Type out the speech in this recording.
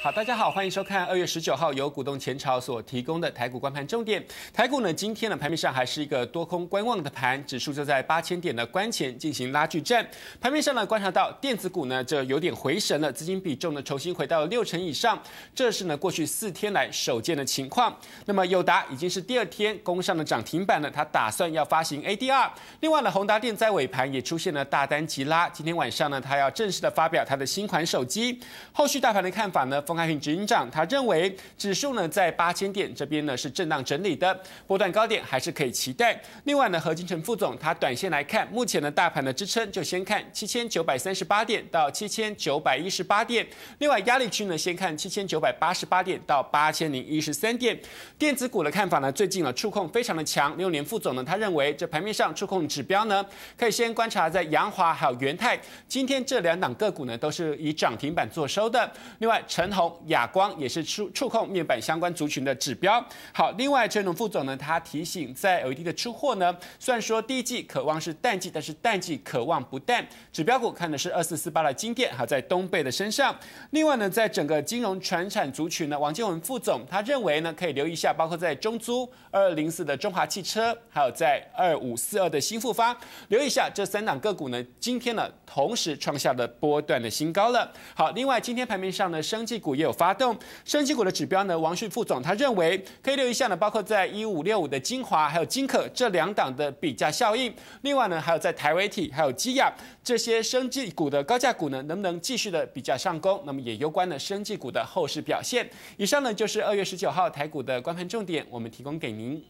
好，大家好，欢迎收看二月十九号由股动前朝所提供的台股观盘重点。台股呢，今天的盘面上还是一个多空观望的盘，指数就在八千点的关前进行拉锯战。盘面上呢，观察到电子股呢，就有点回神了，资金比重呢重新回到了六成以上，这是呢过去四天来首见的情况。那么友达已经是第二天攻上了涨停板了，它打算要发行 ADR。另外呢，宏达电在尾盘也出现了大单急拉，今天晚上呢，它要正式的发表它的新款手机。后续大盘的看法呢？冯开平执行长他认为指数呢在八千点这边呢是震荡整理的波段高点还是可以期待。另外呢何金城副总他短线来看，目前呢大盘的支撑就先看七千九百三十八点到七千九百一十八点。另外压力区呢先看七千九百八十八点到八千零一十三点。电子股的看法呢最近呢触控非常的强。六年副总呢他认为这盘面上触控指标呢可以先观察在阳华还有元泰。今天这两档个股呢都是以涨停板做收的。另外陈。哑光也是触触控面板相关族群的指标。好，另外陈龙副总呢，他提醒，在 LED 的出货呢，虽然说第一季渴望是淡季，但是淡季渴望不淡。指标股看的是二四四八的金电，好在东贝的身上。另外呢，在整个金融传产族群呢，王建文副总他认为呢，可以留意一下，包括在中租二零四的中华汽车，还有在二五四二的新富发，留意一下这三档个股呢，今天呢同时创下了波段的新高了。好，另外今天盘面上呢，生计股。股也有发动，生技股的指标呢？王旭副总他认为可以留意一下呢，包括在一五六五的精华，还有金可这两档的比价效应。另外呢，还有在台维体还有基亚这些生技股的高价股呢，能不能继续的比价上攻？那么也攸关了生技股的后市表现。以上呢就是二月十九号台股的观盘重点，我们提供给您。